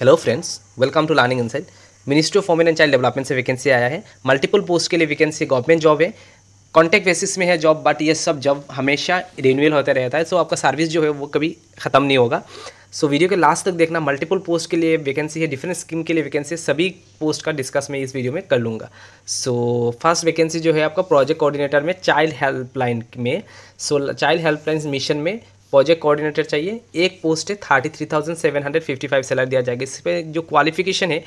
hello friends welcome to learning inside ministry of women and child development से vacancy आया है multiple post के लिए वैकेंसी गवर्नमेंट जॉब है कॉन्टैक्ट बेसिस में है जॉब बट ये सब जॉब हमेशा रिन्यूअल होता रहता है सो so आपका सर्विस जो है वो कभी ख़त्म नहीं होगा सो so वीडियो के लास्ट तक देखना मल्टीपल पोस्ट के लिए वैकेंसी है डिफरेंट स्कीम के लिए वैकेंसी है सभी पोस्ट का डिस्कस मैं इस वीडियो में कर लूँगा सो फर्स्ट वैकेंसी जो है आपका प्रोजेक्ट कोऑर्डिनेटर में चाइल्ड हेल्पलाइन में सो चाइल्ड हेल्पलाइन मिशन में प्रोजेक्ट कोऑर्डिनेटर चाहिए एक पोस्ट है thirty three thousand seven hundred fifty five salary दिया जाएगा इस पर जो क्वालिफिकेशन है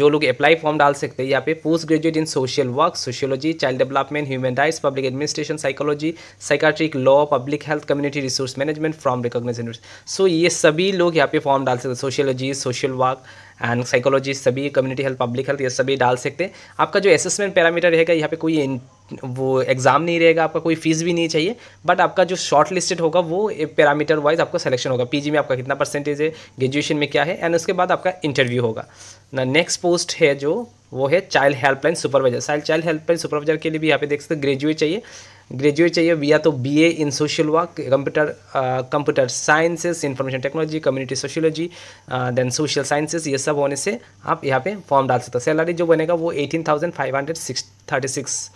जो लोग अप्लाई फॉर्म डाल सकते हैं यहाँ पे post graduate in social work sociology child development human rights public administration psychology psychiatric law public health community resource management from recognise university so ये सभी लोग यहाँ पे फॉर्म डाल सकते हैं sociology social work and psychology सभी कम्युनिटी हेल्थ पब्लिक हेल्थ ये सभी डाल सकते हैं आपका जो असेसमेंट पैरामीटर रहेगा यहाँ पे कोई वो एग्ज़ाम नहीं रहेगा आपका कोई फीस भी नहीं चाहिए बट आपका जो शॉर्ट लिस्टेड होगा वो पैरामीटर वाइज आपका सिलेक्शन होगा पीजी में आपका कितना परसेंटेज है ग्रेजुएशन में क्या है एंड उसके बाद आपका इंटरव्यू होगा ना नेक्स्ट पोस्ट है जो वो है child helpline supervisor child child helpline supervisor के लिए भी यहाँ पे देख सकते ग्रेजुएट चाहिए ग्रेजुएट चाहिए या तो a in social work computer computer sciences information technology community sociology then social sciences ये सब होने से आप यहाँ पे फॉर्म डाल सकते हो सैलरी जो बनेगा वो eighteen thousand five hundred six thirty six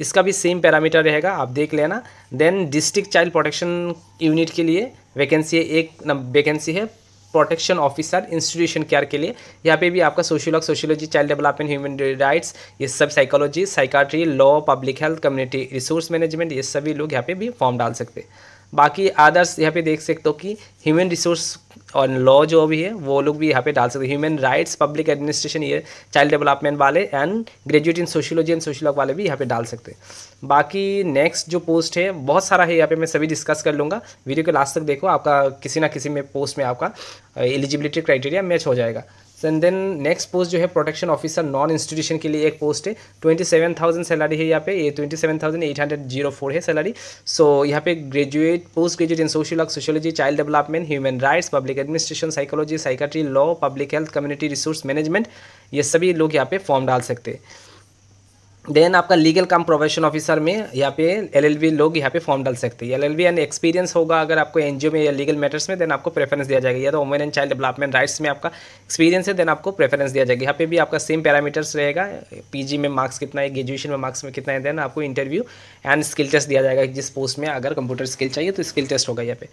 इसका भी सेम पैरामीटर रहेगा आप देख लेना then district child protection unit के लिए वैकेंसी है एक वैकेंसी है प्रोटेक्शन ऑफिसर इंस्टीट्यूशन केयर के लिए यहाँ पे भी आपका सोशियोलॉग sociology child development human rights ये सब psychology psychiatry law public health community resource management ये सभी लोग यहाँ पे भी फॉर्म डाल सकते हैं बाकी आदर्स यहाँ पे देख सकते हो कि ह्यूमन रिसोर्स और लॉ जो भी है वो लोग भी यहाँ पे डाल सकते हो ह्यूमन राइट्स पब्लिक एडमिनिस्ट्रेशन ये चाइल्ड डेवलपमेंट वाले and graduate in sociology and सोशियोलॉग वाले भी यहाँ पे डाल सकते हैं बाकी नेक्स्ट जो पोस्ट है बहुत सारा है यहाँ पे मैं सभी डिस्कस कर लूँगा वीडियो के लास्ट तक देखो आपका किसी ना किसी में पोस्ट में आपका एलिजिबिलिटी क्राइटेरिया मैच हो जाएगा एंड देन नेक्स्ट पोस्ट जो है प्रोटेक्शन ऑफिसर नॉन इंस्टीट्यूशन के लिए एक पोस्ट है ट्वेंटी सेवन थाउजेंड सैलरी है यहाँ पे ये twenty seven thousand eight hundred zero four है सैलरी सो so, यहाँ पे graduate post graduate in social work sociology child development human rights public administration psychology psychiatry law public health community resource management ये सभी लोग यहाँ पे form डाल सकते हैं देन आपका लीगल काम प्रोफेशन ऑफिसर में यहाँ पे एलएलबी लोग यहाँ पे फॉर्म डाल सकते हैं एलएलबी एंड एक्सपीरियंस होगा अगर आपको एनजीओ में या लीगल मैटर्स में देन आपको प्रेफरेंस दिया जाएगा या तो women and child development rights में आपका एक्सपीरियंस है देन आपको प्रेफरेंस दिया जाएगा यहाँ पे भी आपका सेम पैरामीटर्स रहेगा जी में मार्क्स कितना है ग्रेजुएशन में मार्क्स में कितना है देन आपको इंटरव्यू एंड स्किल टेस्ट दिया जाएगा जिस पोस्ट में अगर कंप्यूटर स्किल चाहिए तो स्किल टेस्ट होगा यहाँ पे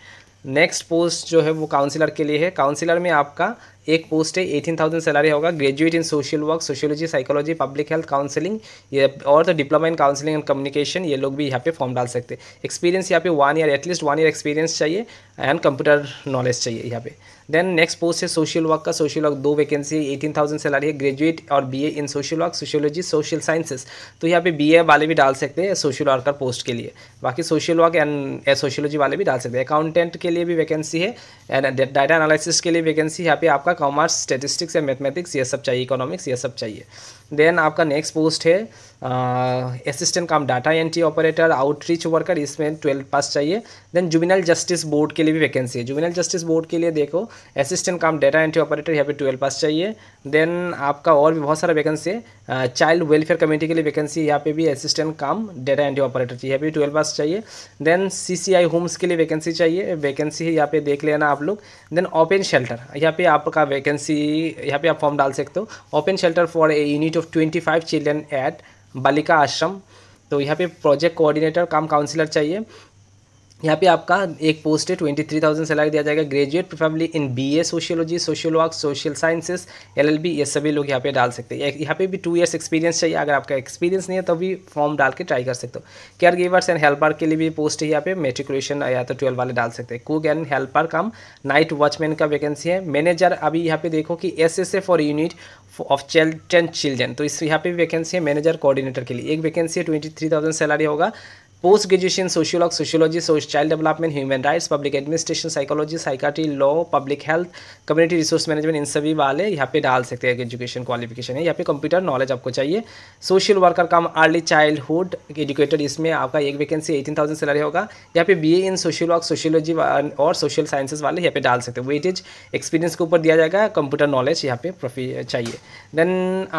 नेक्स्ट पोस्ट जो है वो काउंसिलर के लिए है काउंसिलर में आपका एक पोस्ट है एटीन थाउजेंड सैलरी होगा graduate in social work sociology psychology public health counselling ये और तो diploma in counselling and communication ये लोग भी यहाँ पे फॉर्म डाल सकते हैं एक्सपीरियंस यहाँ पे one year at least one year experience चाहिए एंड कंप्यूटर नॉलेज चाहिए यहाँ पे देन नेक्स्ट पोस्ट है सोशल वर्क का सोशल वर्क दो वैकेंसी एटीन थाउजेंड सैलरी है ग्रेजुएट और BA in social work sociology social sciences तो यहाँ पे बीए वाले भी डाल सकते हैं सोशल वर्कर पोस्ट के लिए बाकी सोशल वर्क एंड सोशियोलॉजी वाले भी डाल सकते हैं अकाउंटेंट के लिए भी वैकेंसी है एंड डाटा एनालिसिस के लिए वैकेंसी यहाँ पे आपका कॉमर्स स्टेटिस्टिक्स या मैथमेटिक्स ये सब चाहिए इकोनॉमिक्स ये सब चाहिए देन आपका नेक्स्ट पोस्ट है असिस्टेंट काम data entry operator outreach worker इसमें ट्वेल्थ पास चाहिए देन जुबिनल जस्टिस बोर्ड के लिए भी वैकेंसी है जुबिनल जस्टिस बोर्ड के लिए देखो असिस्टेंट काम डाटा एंट्री ऑपरेटर यहाँ पे ट्वेल्थ पास चाहिए देन आपका और भी बहुत सारा वैकेंसी है चाइल्ड वेलफेयर कमेटी के लिए वैकेंसी यहाँ पे भी असिस्टेंट काम डाटा एंट्री ऑपरेटर चाहिए यहाँ पे ट्वेल्थ पास चाहिए देन सी होम्स के लिए वैकेंसी चाहिए वैकेंसी है यहाँ पे देख लेना आप लोग देन ओपन शेल्टर यहाँ पे आपका वैकेंसी यहाँ पे आप फॉर्म डाल सकते हो open shelter for a unit of twenty five children at बालिका आश्रम तो यहाँ पे प्रोजेक्ट कोऑर्डिनेटर काम काउंसिलर चाहिए यहाँ पे आपका एक पोस्ट है ट्वेंटी थ्री थाउजेंड सैलरी दिया जाएगा graduate preferably in B A sociology social work social sciences L L B ये सभी लोग यहाँ पे डाल सकते हैं यहाँ पे भी टू ईयर्स एक्सपीरियंस चाहिए अगर आपका एक्सपीरियंस नहीं है तो भी फॉर्म डाल के ट्राई कर सकते हो केयर गिवर्स एंड हेल्पर के लिए भी पोस्ट है यहाँ पे मेट्रिकुलेशन या तो ट्वेल्व वाले डाल सकते हैं cook and helper cum night watchman का वैकेंसी है मैनेजर अभी यहाँ पे देखो कि S S A for unit of child children तो इस यहाँ पे वैकेंसी है मैनेजर कोऑर्डिनेटर के लिए एक वैकेंसी है ट्वेंटी थ्री थाउजेंड सैलरी होगा पोस्ट ग्रेजुएशन सोशियोलॉग sociology child development human rights public administration psychology psychiatry law public health community resource management इन सभी वाले यहाँ पे डाल सकते हैं एजुकेशन क्वालिफिकेशन है यहाँ पे कंप्यूटर नॉलेज आपको चाहिए social worker cum early childhood educated इसमें आपका एक वैकेंसी एटीन थाउजेंड सैलरी होगा यहाँ पे बी इन सोशियोलॉग सोशियोलॉजी और सोशल साइंसेज वाले यहाँ पे डाल सकते हैं वेटेज एक्सपीरियंस के ऊपर दिया जाएगा कंप्यूटर नॉलेज यहाँ पे प्रोफी चाहिए देन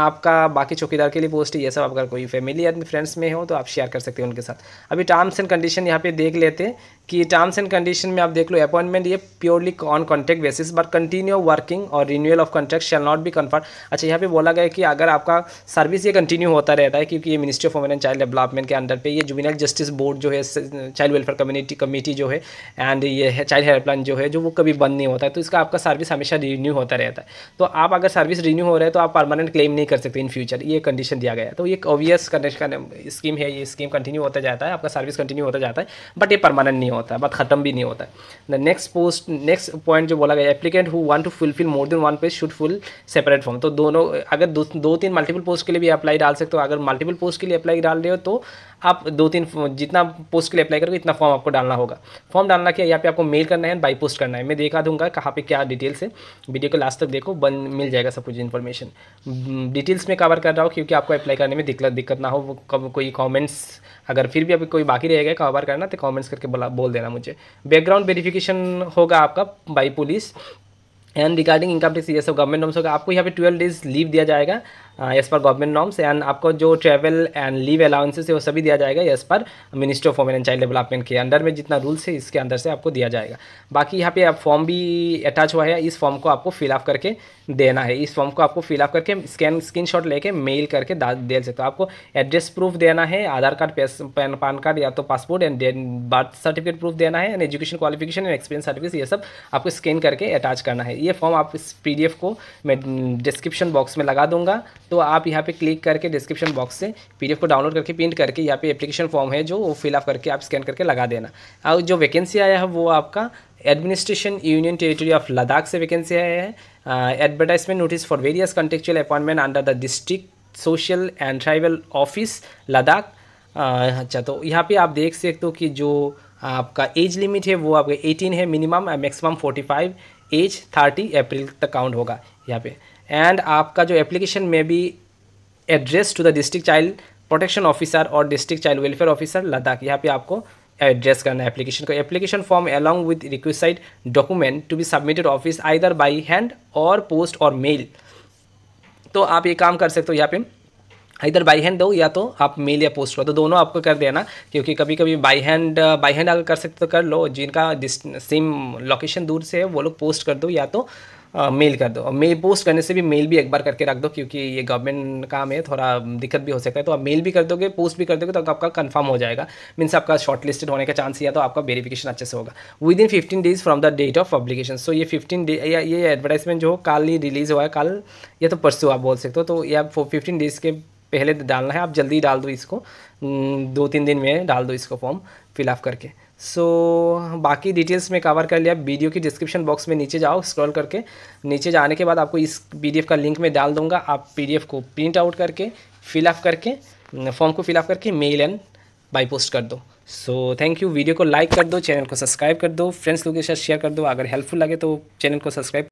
आपका बाकी चौकीदार के लिए पोस्ट ये सब अगर कोई फैमिली या फ्रेंड्स में हो तो आप शेयर कर सकते हैं उनके साथ अभी टर्म्स एंड कंडीशन यहाँ पे देख लेते हैं कि टर्म्स एंड कंडीशन में आप देख लो अपॉइंटमेंट ये purely on contract basis but continue working और renewal of contract shall not be confirm अच्छा यहाँ पे बोला गया कि अगर आपका सर्विस ये कंटिन्यू होता रहता है क्योंकि ये ministry of women and child development के अंडर पे ये जुबिनल जस्टिस बोर्ड जो है चाइल्ड वेलफेयर कम्युनिटी कमेटी जो है एंड ये है चाइल्ड हेल्पलाइन जो है जो वो कभी बंद नहीं होता है तो इसका आपका सर्विस हमेशा रिन्यू होता रहता है तो आप अगर सर्विस रिन्यू हो रहे हैं तो आप परमानेंट क्लेम नहीं कर सकते इन फ्यूचर ये कंडीशन दिया गया तो ये ऑबियस स्कीम है ये स्कीम कंटिन्यू होता जाता है आपका सर्विस कंटिन्यू होता जाता है बट ये परमानेंट नहीं नहीं होता है बात खत्म भी नहीं होता है the next post next point जो बोला गया applicant who want to fulfil more than one page should fill separate form तो दोनों अगर दो, दो तीन मल्टीपल पोस्ट के लिए भी अप्लाई डाल सकते हो अगर मल्टीपल पोस्ट के लिए अप्लाई डाल रहे हो तो आप दो तीन जितना पोस्ट के लिए अप्लाई करोगे इतना फॉर्म आपको डालना होगा फॉर्म डालना क्या यहाँ पे आपको मेल करना है बाई पोस्ट करना है मैं देखा दूंगा कहाँ पे क्या डिटेल्स है वीडियो को लास्ट तक देखो बन मिल जाएगा सब कुछ इन्फॉर्मेशन डिटेल्स hmm, में कवर कर रहा हूँ क्योंकि आपको अप्लाई करने में दिक्कत दिक्कत ना हो कब कोई कॉमेंट्स अगर फिर भी अभी कोई बाकी रहेगा कवर करना तो कॉमेंट्स करके बोल देना मुझे बैकग्राउंड वेरीफिकेशन होगा आपका by police and regarding income tax ये सब गवर्नमेंट नॉम्स होगा आपको यहाँ पे ट्वेल्व डेज लीव दिया जाएगा एज़ uh, पर गवर्नमेंट नॉर्म्स एंड आपको जो ट्रैवल एंड लीव अलाउंसेस है वो सभी दिया जाएगा यस पर ministry of women and child development के अंडर में जितना रूल्स है इसके अंदर से आपको दिया जाएगा बाकी यहाँ पे आप फॉर्म भी अटैच हुआ है इस फॉर्म को आपको फिलअप करके देना है इस फॉर्म को आपको फिलअप करके स्कैन स्क्रीन शॉट लेके मेल करके दे सकते हो आपको एड्रेस प्रूफ देना है Aadhaar card PAN PAN card या तो passport and birth certificate proof देना है and education qualification and experience certificate ये सब आपको स्कैन करके अटैच करना है ये फॉर्म आप इस पी को मैं डिस्क्रिप्शन बॉक्स में लगा दूंगा तो आप यहाँ पे क्लिक करके डिस्क्रिप्शन बॉक्स से पीडीएफ को डाउनलोड करके प्रिंट करके यहाँ पे एप्लीकेशन फॉर्म है जो वो फिलअप करके आप स्कैन करके लगा देना और जो वैकेंसी आया है वो आपका administration union territory of Ladakh से वैकेंसी आया है advertisement notice for various contractual appointment under the district social and tribal office Ladakh अच्छा तो यहाँ पे आप देख सकते हो कि जो आपका एज लिमिट है वो आपका 18 है मिनिमम मैक्सिमम 45 एज 30 अप्रैल तक काउंट होगा यहाँ पे एंड आपका जो एप्लीकेशन में भी address to the district child protection officer और district child welfare officer Ladakh यहाँ पे आपको एड्रेस करना है एप्लीकेशन को application form along with requisite document to be submitted office either by hand और पोस्ट और मेल तो आप ये काम कर सकते हो यहाँ पे इधर बाई हैंड दो या तो आप मेल या पोस्ट करो तो दोनों आपको कर देना क्योंकि कभी कभी बाई हैंड बाई हैंड अगर कर सकते तो कर लो जिनका सेम लोकेशन दूर से है वो लोग पोस्ट कर दो या तो मेल कर दो और मेल पोस्ट करने से भी मेल भी एक बार करके रख दो क्योंकि ये गवर्नमेंट काम है थोड़ा दिक्कत भी हो सकता है तो आप मेल भी कर दोगे पोस्ट भी कर दोगे तो आपका कन्फर्म हो जाएगा मीन्स आपका शॉर्ट लिस्टेड होने का चांस या तो आपका वेरीफिकेशन अच्छे से होगा within fifteen days from the date of publication so ये फिफ्टीन डे या ये एडवर्टाइजमेंट जो कल ही रिलीज़ हुआ है कल या तो परसों आप बोल सकते हो तो ये आप फिफ्टीन डेज़ के पहले डालना है आप जल्दी डाल दो इसको दो तीन दिन में डाल दो इसको फॉर्म फिलअप करके सो so, बाकी डिटेल्स में कवर कर लिया वीडियो की डिस्क्रिप्शन बॉक्स में नीचे जाओ स्क्रॉल करके नीचे जाने के बाद आपको इस पीडीएफ का लिंक में डाल दूंगा आप पीडीएफ को प्रिंट आउट करके फिलअप करके फॉर्म को फिलअप करके मेल एंड बाई पोस्ट कर दो सो थैंक यू वीडियो को लाइक कर दो चैनल को सब्सक्राइब कर दो फ्रेंड्स लोगों के साथ शेयर कर दो अगर हेल्पफुल लगे तो चैनल को सब्सक्राइब